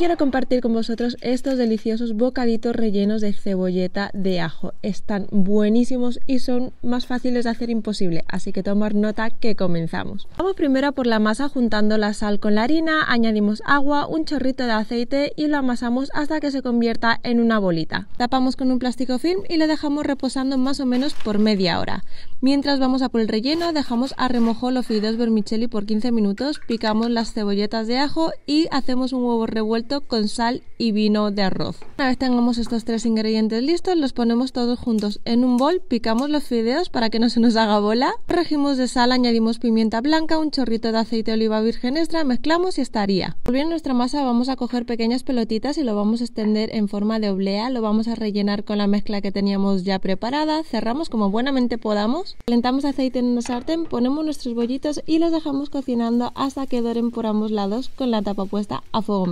quiero compartir con vosotros estos deliciosos bocaditos rellenos de cebolleta de ajo. Están buenísimos y son más fáciles de hacer imposible, así que tomar nota que comenzamos. Vamos primero por la masa juntando la sal con la harina, añadimos agua, un chorrito de aceite y lo amasamos hasta que se convierta en una bolita. Tapamos con un plástico film y lo dejamos reposando más o menos por media hora. Mientras vamos a por el relleno, dejamos a remojo los fideos vermicelli por 15 minutos, picamos las cebolletas de ajo y hacemos un huevo revuelto con sal y vino de arroz. Una vez tengamos estos tres ingredientes listos, los ponemos todos juntos en un bol, picamos los fideos para que no se nos haga bola, regimos de sal, añadimos pimienta blanca, un chorrito de aceite de oliva virgen extra, mezclamos y estaría. Volviendo a nuestra masa vamos a coger pequeñas pelotitas y lo vamos a extender en forma de oblea, lo vamos a rellenar con la mezcla que teníamos ya preparada, cerramos como buenamente podamos, calentamos aceite en una sartén, ponemos nuestros bollitos y los dejamos cocinando hasta que doren por ambos lados con la tapa puesta a fuego